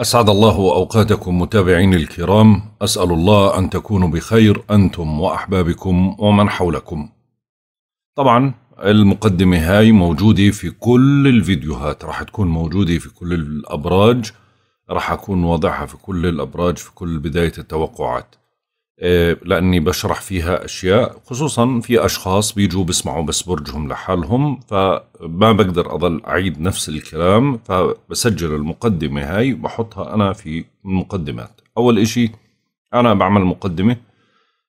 أسعد الله أوقاتكم متابعين الكرام أسأل الله أن تكونوا بخير أنتم وأحبابكم ومن حولكم طبعا المقدمة هاي موجودة في كل الفيديوهات راح تكون موجودة في كل الأبراج راح أكون واضعها في كل الأبراج في كل بداية التوقعات آه، لاني بشرح فيها اشياء خصوصا في اشخاص بيجوا بيسمعوا بس برجهم لحالهم فما بقدر اضل اعيد نفس الكلام فبسجل المقدمه هاي بحطها انا في المقدمات اول اشي انا بعمل مقدمه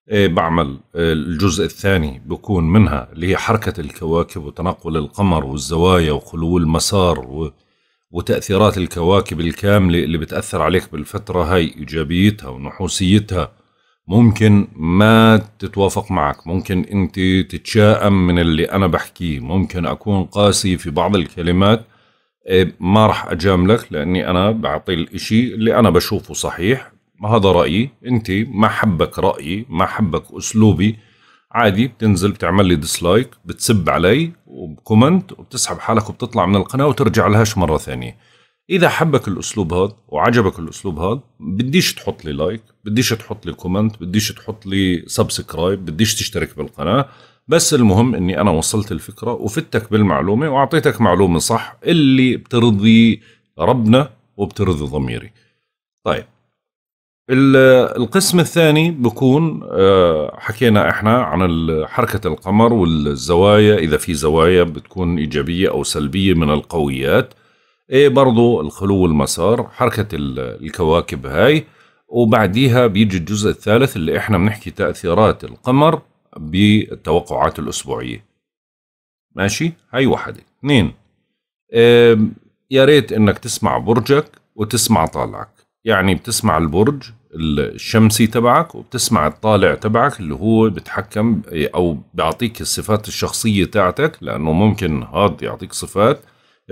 آه، بعمل آه، الجزء الثاني بكون منها اللي هي حركة الكواكب وتنقل القمر والزوايا وخلو المسار و... وتأثيرات الكواكب الكاملة اللي بتأثر عليك بالفترة هاي إيجابيتها ونحوسيتها ممكن ما تتوافق معك ممكن انت تتشائم من اللي انا بحكيه ممكن اكون قاسي في بعض الكلمات إيه، ما راح اجاملك لاني انا بعطي الاشي اللي انا بشوفه صحيح هذا رايي انت ما حبك رايي ما حبك اسلوبي عادي بتنزل بتعمل لي ديسلايك بتسب علي وبكومنت وبتسحب حالك وبتطلع من القناه وترجع لهاش مره ثانيه اذا حبك الاسلوب هذا وعجبك الاسلوب هذا بديش تحط لي لايك بديش تحط لي كومنت بديش تحط لي سبسكرايب بديش تشترك بالقناه بس المهم اني انا وصلت الفكره وفتك بالمعلومه واعطيتك معلومه صح اللي بترضي ربنا وبترضي ضميري طيب القسم الثاني بكون آه، حكينا احنا عن حركة القمر والزوايا إذا في زوايا بتكون إيجابية أو سلبية من القويات ايه برضو الخلو والمسار حركة الكواكب هاي وبعديها بيجي الجزء الثالث اللي احنا بنحكي تأثيرات القمر بالتوقعات الأسبوعية ماشي هاي واحدة اثنين إيه يا ريت انك تسمع برجك وتسمع طالعك يعني بتسمع البرج الشمسي تبعك وبتسمع الطالع تبعك اللي هو بتحكم او بيعطيك الصفات الشخصية تاعتك لأنه ممكن هاد يعطيك صفات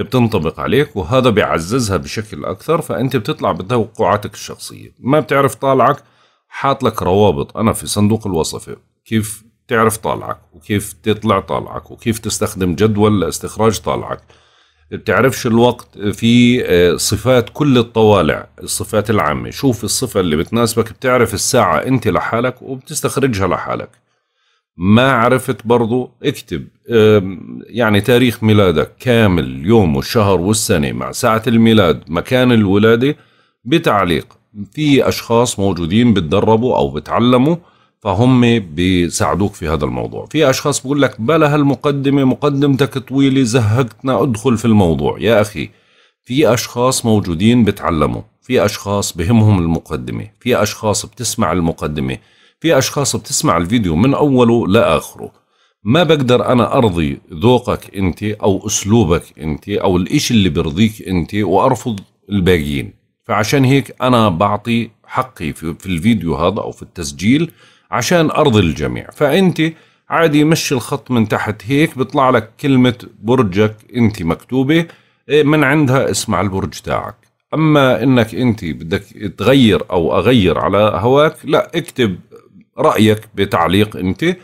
بتنطبق عليك وهذا بيعززها بشكل اكثر فانت بتطلع بتوقعاتك الشخصيه ما بتعرف طالعك حاط لك روابط انا في صندوق الوصفه كيف تعرف طالعك وكيف تطلع طالعك وكيف تستخدم جدول لاستخراج طالعك بتعرفش الوقت في آه، صفات كل الطوالع الصفات العامة شوف الصفة اللي بتناسبك بتعرف الساعة انت لحالك وبتستخرجها لحالك ما عرفت برضو اكتب يعني تاريخ ميلادك كامل يوم والشهر والسنة مع ساعة الميلاد مكان الولادة بتعليق في أشخاص موجودين بتدربوا أو بتعلموا فهم بيساعدوك في هذا الموضوع في أشخاص بقول لك بلا هالمقدمة مقدمتك طويلة زهقتنا ادخل في الموضوع يا أخي في أشخاص موجودين بتعلموا في أشخاص بهمهم المقدمة في أشخاص بتسمع المقدمة في أشخاص بتسمع الفيديو من أوله لآخره ما بقدر أنا أرضي ذوقك أنت أو أسلوبك أنت أو الإشي اللي بيرضيك أنت وأرفض الباقيين فعشان هيك أنا بعطي حقي في, في الفيديو هذا أو في التسجيل عشان أرضي الجميع فأنت عادي مشي الخط من تحت هيك بيطلع لك كلمة برجك أنت مكتوبة إيه، من عندها اسمع البرج تاعك أما أنك أنت بدك تغير أو أغير على هواك لا اكتب رايك بتعليق انت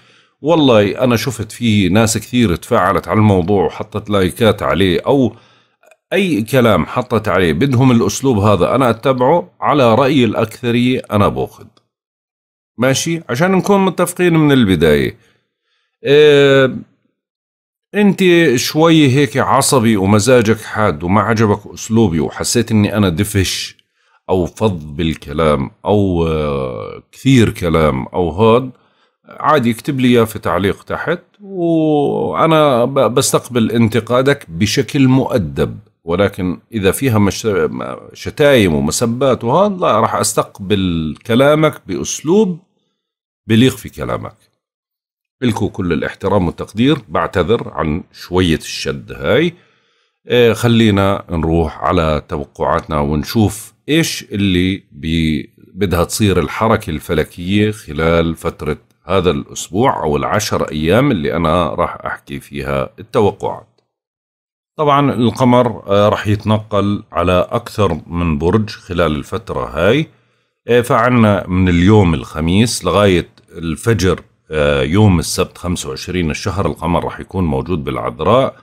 والله انا شفت في ناس كثير تفاعلت على الموضوع وحطت لايكات عليه او اي كلام حطت عليه بدهم الاسلوب هذا انا اتبعه على راي الاكثريه انا باخذ ماشي عشان نكون متفقين من البدايه إيه انت شوي هيك عصبي ومزاجك حاد وما عجبك اسلوبي وحسيت اني انا دفش او فض بالكلام او آه، كثير كلام او هاد عادي اكتب لي اياه في تعليق تحت وانا بستقبل انتقادك بشكل مؤدب ولكن اذا فيها شتايم ومسبات وهذا لا راح استقبل كلامك باسلوب بليق في كلامك لكم كل الاحترام والتقدير بعتذر عن شويه الشد هاي آه، خلينا نروح على توقعاتنا ونشوف ايش اللي بدها تصير الحركة الفلكية خلال فترة هذا الأسبوع أو العشر أيام اللي أنا راح أحكي فيها التوقعات طبعا القمر آه، راح يتنقل على أكثر من برج خلال الفترة هاي آه، فعنا من اليوم الخميس لغاية الفجر آه، يوم السبت 25 الشهر القمر راح يكون موجود بالعذراء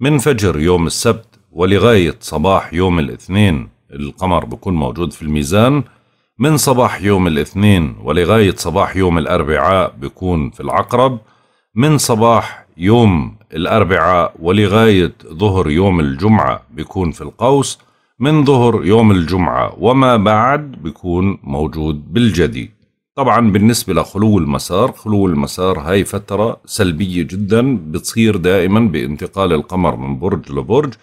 من فجر يوم السبت ولغاية صباح يوم الاثنين القمر بكون موجود في الميزان من صباح يوم الاثنين ولغاية صباح يوم الأربعاء بكون في العقرب من صباح يوم الأربعاء ولغاية ظهر يوم الجمعة بيكون في القوس من ظهر يوم الجمعة وما بعد بيكون موجود بالجدي طبعا بالنسبة لخلو المسار خلو المسار هاي فترة سلبية جدا بتصير دائما بانتقال القمر من برج لبرج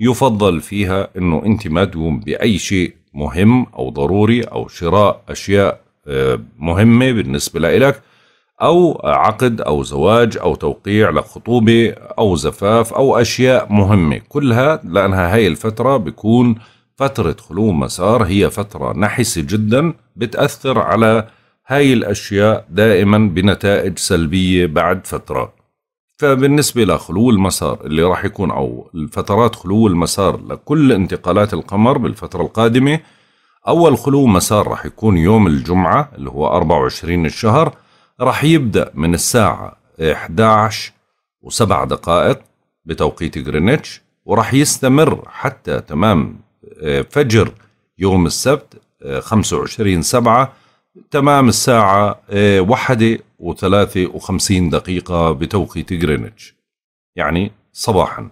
يفضل فيها أنه أنت ما تقوم بأي شيء مهم أو ضروري أو شراء أشياء آه، مهمة بالنسبة لك أو عقد أو زواج أو توقيع لخطوبة أو زفاف أو أشياء مهمة كلها لأنها هاي الفترة بيكون فترة خلو مسار هي فترة نحسة جدا بتأثر على هاي الأشياء دائما بنتائج سلبية بعد فترة فبالنسبة لخلو المسار اللي راح يكون أو الفترات خلو المسار لكل انتقالات القمر بالفترة القادمة أول خلو مسار راح يكون يوم الجمعة اللي هو 24 الشهر راح يبدأ من الساعة 11 و7 دقائق بتوقيت غرينتش وراح يستمر حتى تمام آه، فجر يوم السبت 25 آه، سبعة تمام الساعة آه، واحدة و53 دقيقة بتوقيت جرينتش يعني صباحا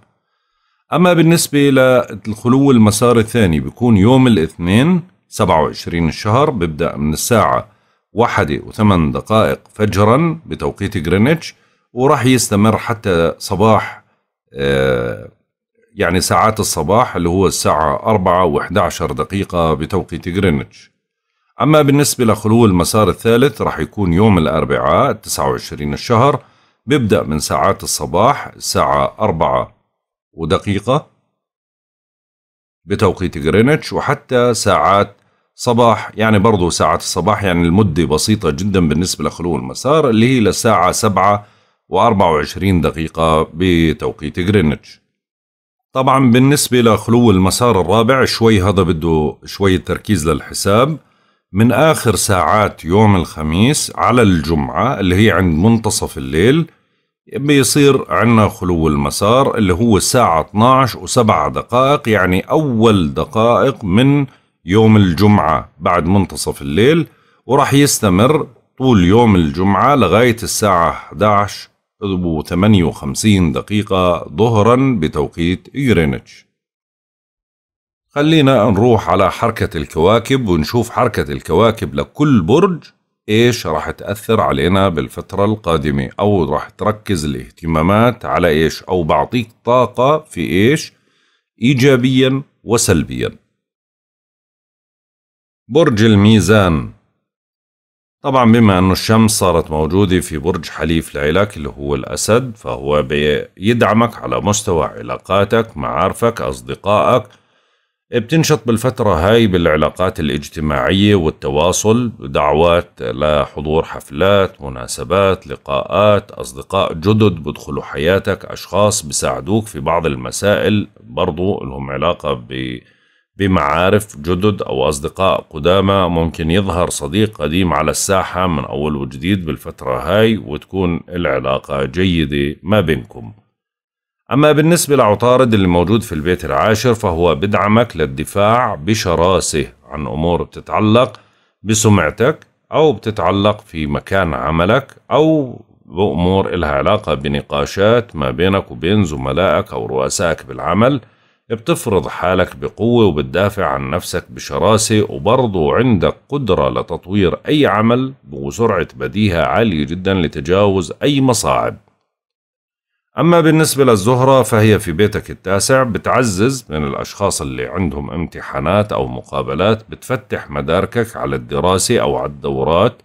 أما بالنسبة للخلو المسار الثاني بيكون يوم الاثنين 27 الشهر بيبدأ من الساعة واحدة وثمان دقائق فجرا بتوقيت جرينتش وراح يستمر حتى صباح آه يعني ساعات الصباح اللي هو الساعة 4 و11 دقيقة بتوقيت جرينتش أما بالنسبة لخلو المسار الثالث رح يكون يوم الأربعاء 29 الشهر بيبدأ من ساعات الصباح الساعة 4 ودقيقة بتوقيت غرينتش وحتى ساعات صباح يعني برضو ساعات الصباح يعني المدة بسيطة جدا بالنسبة لخلو المسار اللي هي لساعة 7 و24 دقيقة بتوقيت غرينتش طبعا بالنسبة لخلو المسار الرابع شوي هذا بده شوية تركيز للحساب من آخر ساعات يوم الخميس على الجمعة اللي هي عند منتصف الليل بيصير عندنا خلو المسار اللي هو الساعة 12 و7 دقائق يعني أول دقائق من يوم الجمعة بعد منتصف الليل وراح يستمر طول يوم الجمعة لغاية الساعة 11 و58 دقيقة ظهرا بتوقيت جرينتش خلينا نروح على حركة الكواكب ونشوف حركة الكواكب لكل برج إيش راح تأثر علينا بالفترة القادمة أو راح تركز الاهتمامات على إيش أو بعطيك طاقة في إيش إيجابيا وسلبيا برج الميزان طبعا بما أنه الشمس صارت موجودة في برج حليف لإلك اللي هو الأسد فهو بيدعمك على مستوى علاقاتك معارفك أصدقائك بتنشط بالفترة هاي بالعلاقات الاجتماعية والتواصل دعوات لحضور حفلات مناسبات لقاءات أصدقاء جدد بدخلوا حياتك أشخاص بساعدوك في بعض المسائل برضو لهم علاقة ب بمعارف جدد أو أصدقاء قدامى ممكن يظهر صديق قديم على الساحة من أول وجديد بالفترة هاي وتكون العلاقة جيدة ما بينكم أما بالنسبة لعطارد اللي موجود في البيت العاشر فهو بدعمك للدفاع بشراسة عن أمور بتتعلق بسمعتك أو بتتعلق في مكان عملك أو بأمور إلها علاقة بنقاشات ما بينك وبين زملائك أو رؤسائك بالعمل بتفرض حالك بقوة وبتدافع عن نفسك بشراسة وبرضو عندك قدرة لتطوير أي عمل وسرعة بديهة عالية جدا لتجاوز أي مصاعب أما بالنسبة للزهرة فهي في بيتك التاسع بتعزز من الأشخاص اللي عندهم امتحانات أو مقابلات بتفتح مداركك على الدراسة أو على الدورات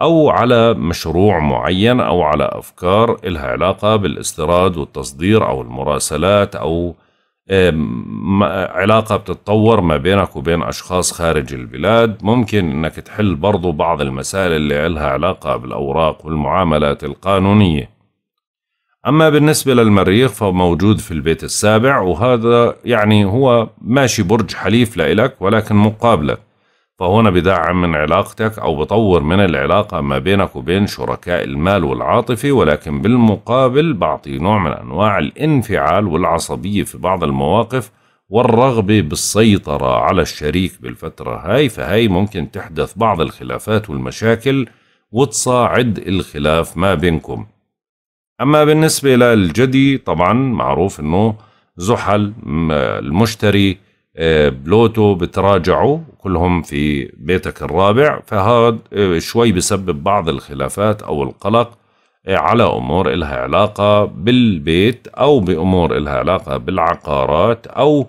أو على مشروع معين أو على أفكار إلها علاقة بالاستيراد والتصدير أو المراسلات أو علاقة بتتطور ما بينك وبين أشخاص خارج البلاد ممكن أنك تحل برضو بعض المسائل اللي لها علاقة بالأوراق والمعاملات القانونية أما بالنسبة للمريخ فموجود في البيت السابع وهذا يعني هو ماشي برج حليف لإلك ولكن مقابلك فهنا بدعم من علاقتك أو بطور من العلاقة ما بينك وبين شركاء المال والعاطفة ولكن بالمقابل بعطي نوع من أنواع الانفعال والعصبية في بعض المواقف والرغبة بالسيطرة على الشريك بالفترة هاي فهاي ممكن تحدث بعض الخلافات والمشاكل وتصاعد الخلاف ما بينكم أما بالنسبة للجدي طبعا معروف أنه زحل المشتري آه، بلوتو بتراجعوا كلهم في بيتك الرابع فهذا آه، شوي بسبب بعض الخلافات أو القلق آه، على أمور إلها علاقة بالبيت أو بأمور إلها علاقة بالعقارات أو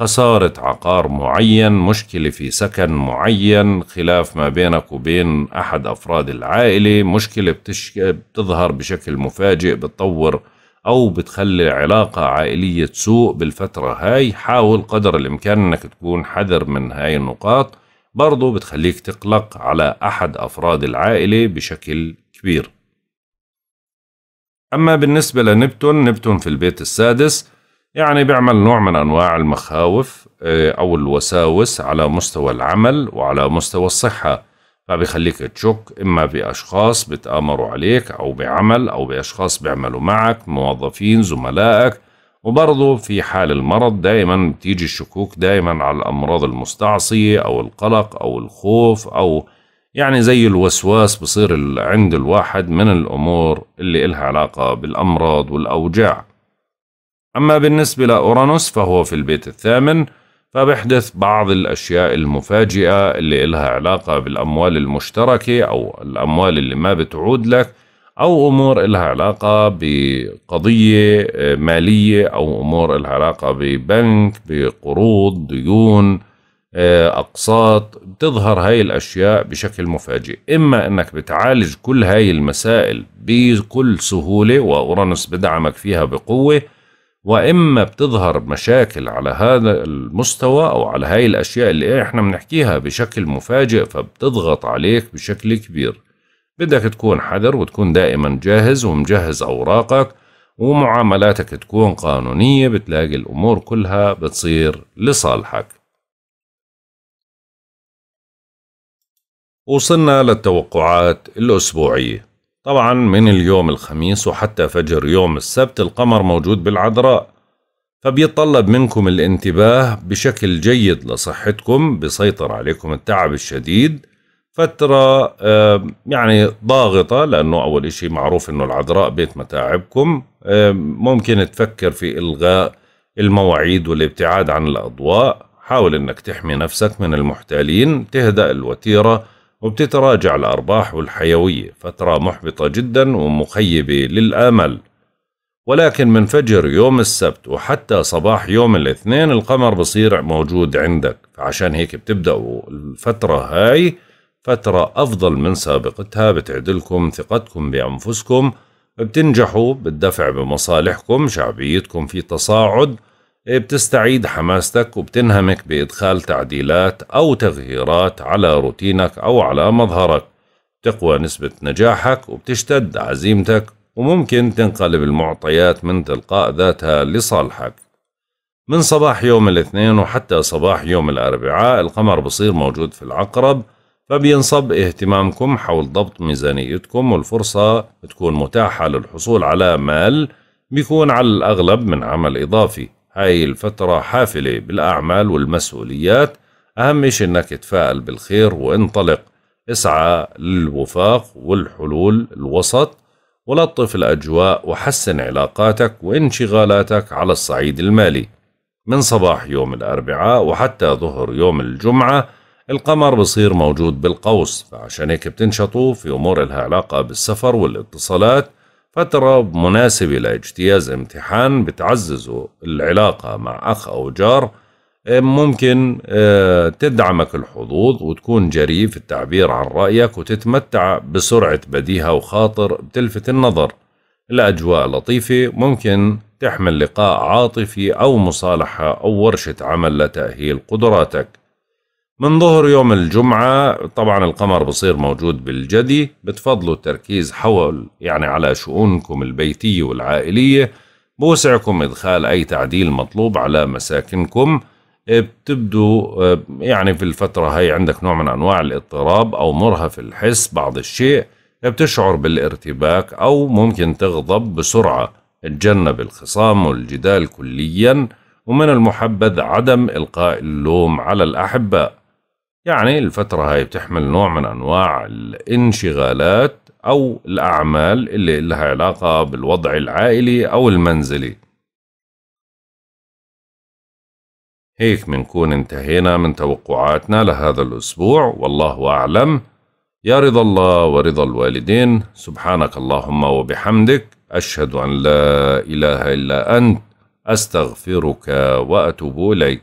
خسارة عقار معين مشكلة في سكن معين خلاف ما بينك وبين أحد أفراد العائلة مشكلة بتش... بتظهر بشكل مفاجئ بتطور أو بتخلي علاقة عائلية سوء بالفترة هاي حاول قدر الإمكان أنك تكون حذر من هاي النقاط برضو بتخليك تقلق على أحد أفراد العائلة بشكل كبير أما بالنسبة لنبتون نبتون في البيت السادس يعني بيعمل نوع من أنواع المخاوف آه، أو الوساوس على مستوى العمل وعلى مستوى الصحة فبيخليك تشك إما بأشخاص بتآمروا عليك أو بعمل أو بأشخاص بيعملوا معك موظفين زملائك وبرضه في حال المرض دائما بتيجي الشكوك دائما على الأمراض المستعصية أو القلق أو الخوف أو يعني زي الوسواس بصير عند الواحد من الأمور اللي إلها علاقة بالأمراض والأوجاع أما بالنسبة لأورانوس فهو في البيت الثامن فبحدث بعض الأشياء المفاجئة اللي إلها علاقة بالأموال المشتركة أو الأموال اللي ما بتعود لك أو أمور إلها علاقة بقضية آه، مالية أو أمور إلها علاقة ببنك بقروض ديون آه، أقساط بتظهر هاي الأشياء بشكل مفاجئ إما أنك بتعالج كل هاي المسائل بكل سهولة وأورانوس بدعمك فيها بقوة واما بتظهر مشاكل على هذا المستوى او على هاي الاشياء اللي احنا بنحكيها بشكل مفاجئ فبتضغط عليك بشكل كبير بدك تكون حذر وتكون دائما جاهز ومجهز اوراقك ومعاملاتك تكون قانونية بتلاقي الأمور كلها بتصير لصالحك وصلنا للتوقعات الأسبوعية طبعا من اليوم الخميس وحتى فجر يوم السبت القمر موجود بالعذراء فبيطلب منكم الانتباه بشكل جيد لصحتكم بيسيطر عليكم التعب الشديد فترة آه، يعني ضاغطة لأنه أول إشي معروف أنه العذراء بيت متاعبكم آه، ممكن تفكر في إلغاء المواعيد والابتعاد عن الأضواء حاول أنك تحمي نفسك من المحتالين تهدأ الوتيرة وبتتراجع الأرباح والحيوية فترة محبطة جدا ومخيبة للآمل ولكن من فجر يوم السبت وحتى صباح يوم الاثنين القمر بصير موجود عندك فعشان هيك بتبدأوا الفترة هاي فترة أفضل من سابقتها بتعدلكم ثقتكم بأنفسكم بتنجحوا بالدفع بمصالحكم شعبيتكم في تصاعد إيه، بتستعيد حماستك وبتنهمك بإدخال تعديلات أو تغييرات على روتينك أو على مظهرك تقوى نسبة نجاحك وبتشتد عزيمتك وممكن تنقلب المعطيات من تلقاء ذاتها لصالحك من صباح يوم الاثنين وحتى صباح يوم الأربعاء القمر بصير موجود في العقرب فبينصب اهتمامكم حول ضبط ميزانيتكم والفرصة تكون متاحة للحصول على مال بيكون على الأغلب من عمل إضافي هاي الفترة حافلة بالأعمال والمسؤوليات أهم شيء إنك تفائل بالخير وانطلق اسعى للوفاق والحلول الوسط ولطف الأجواء وحسن علاقاتك وانشغالاتك على الصعيد المالي من صباح يوم الأربعاء وحتى ظهر يوم الجمعة القمر بصير موجود بالقوس فعشان هيك بتنشطوا في أمور لها علاقة بالسفر والاتصالات فترة مناسبة لاجتياز امتحان بتعززه العلاقة مع أخ أو جار ممكن آه، تدعمك الحظوظ وتكون جريء في التعبير عن رأيك وتتمتع بسرعة بديهة وخاطر بتلفت النظر الأجواء لطيفة ممكن تحمل لقاء عاطفي أو مصالحة أو ورشة عمل لتأهيل قدراتك من ظهر يوم الجمعة طبعا القمر بصير موجود بالجدي بتفضلوا التركيز حول يعني على شؤونكم البيتية والعائلية بوسعكم إدخال أي تعديل مطلوب على مساكنكم بتبدو يعني في الفترة هاي عندك نوع من أنواع الاضطراب أو مرهف الحس بعض الشيء بتشعر بالارتباك أو ممكن تغضب بسرعة تجنب الخصام والجدال كليا ومن المحبذ عدم إلقاء اللوم على الأحباء يعني الفترة هاي بتحمل نوع من أنواع الانشغالات أو الأعمال اللي لها علاقة بالوضع العائلي أو المنزلي هيك منكون انتهينا من توقعاتنا لهذا الأسبوع والله أعلم يا رضا الله ورضا الوالدين سبحانك اللهم وبحمدك أشهد أن لا إله إلا أنت أستغفرك وأتوب إليك